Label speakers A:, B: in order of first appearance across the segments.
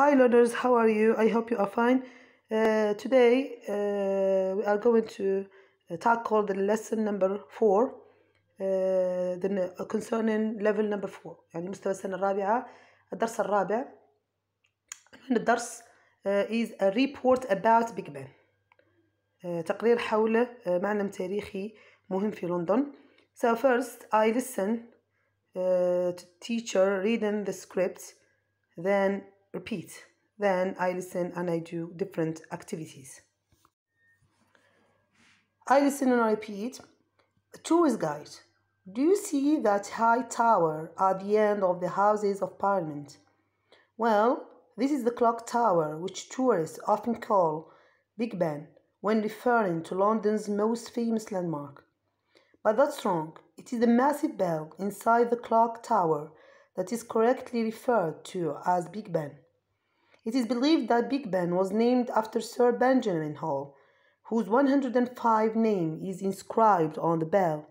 A: hi learners how are you i hope you are fine uh, today uh, we are going to uh, tackle the lesson number four uh, uh, concerning level number four يعني مستوى السنة الرابعة الدرس الرابع عنوان uh, is a report about Big Ben تقرير حول معلم تاريخي مهم في لندن so first I listen to teacher reading the script then repeat. Then I listen and I do different activities. I listen and I repeat. Tourist guide. Do you see that high tower at the end of the Houses of Parliament? Well, this is the clock tower which tourists often call Big Ben when referring to London's most famous landmark. But that's wrong. It is the massive bell inside the clock tower that is correctly referred to as Big Ben. It is believed that Big Ben was named after Sir Benjamin Hall, whose 105 name is inscribed on the bell.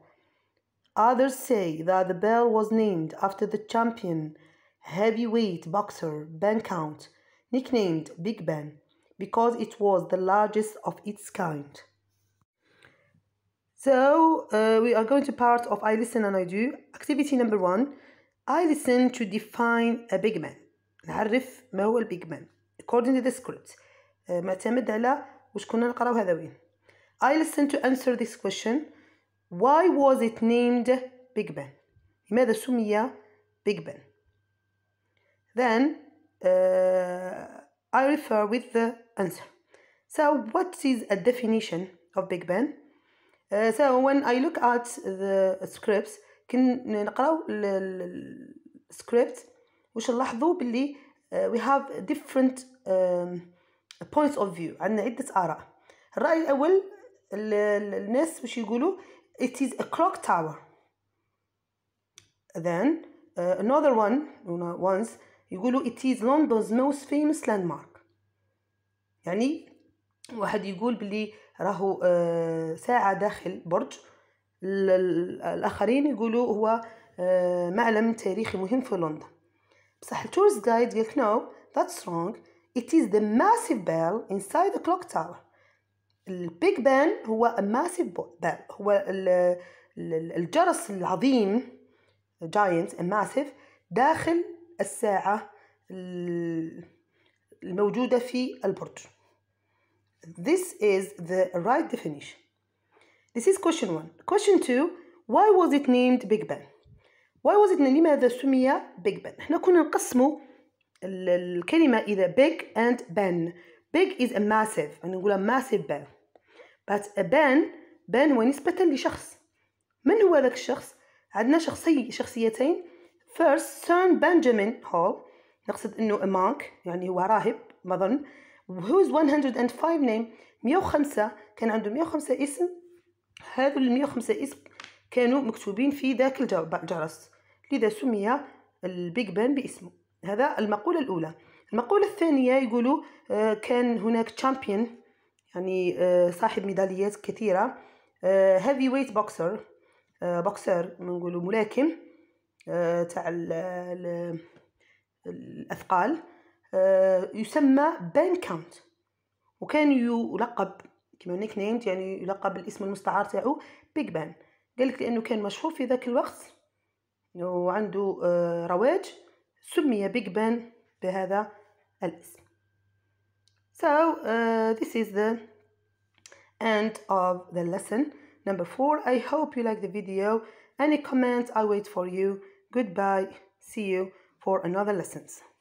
A: Others say that the bell was named after the champion heavyweight boxer Ben Count, nicknamed Big Ben, because it was the largest of its kind. So uh, we are going to part of I listen and I do. Activity number one, I listen to define a big man. نعرف ما هو البيج بان according to the script معتمد على واش كنا نقراو هذا وين I listen to answer this question why was it named Big Ben لماذا سمي Big Ben then uh, I refer with the answer so what is a definition of Big Ben uh, so when I look at the scripts كنقراو السكريبت واش نلاحظوا باللي وي هاف ديفرنت بوينتس اوف فيو عندنا عدة آراء الرأي الأول الناس واش يقولوا it is a clock tower then uh, another one once يقولوا it is London's most famous landmark يعني واحد يقول بلي راهو آه، ساعة داخل برج الآخرين يقولوا هو آه، معلم تاريخي مهم في لندن So Saheltur's guide will know that's wrong. It is the massive bell inside the clock tower. Big البيج بان a massive bell هو the العظيم giant massive داخل الساعة الموجودة في البرج. This is the right definition. This is question one. Question two, why was it named Big Ben? واي واز لماذا سمي بيج بان احنا كنا نقسموا الكلمه الى بيج اند بان big is ماسيف massive يعني نقولها ماسيف ban بات ا ban ban هو نسبة لشخص من هو ذاك الشخص عندنا شخصي شخصيتين first سون Benjamin Hall نقصد انه a monk يعني هو راهب ما ظن whose 105 name 105 كان عنده 105 اسم هذو ال 105 اسم كانوا مكتوبين في ذاك الجرس لذا سمي البيج بان باسمه هذا المقولة الأولى المقولة الثانية يقولوا آه، كان هناك تشامبيون يعني آه، صاحب ميداليات كثيرة هيفي ويت بوكسر بوكسر نقولوا ملاكم آه، تاع الأثقال يسمى بان كاونت وكان يلقب كما نيك نيمت يعني يلقب بالاسم المستعار تاعو بيج بان قالك لانه كان مشهور في ذاك الوقت وعنده رواج سمي بيج بان بهذا الاسم So uh, this is the end of the lesson number four. I hope you like the video. Any comments, I wait for you. Goodbye. See you for another lessons.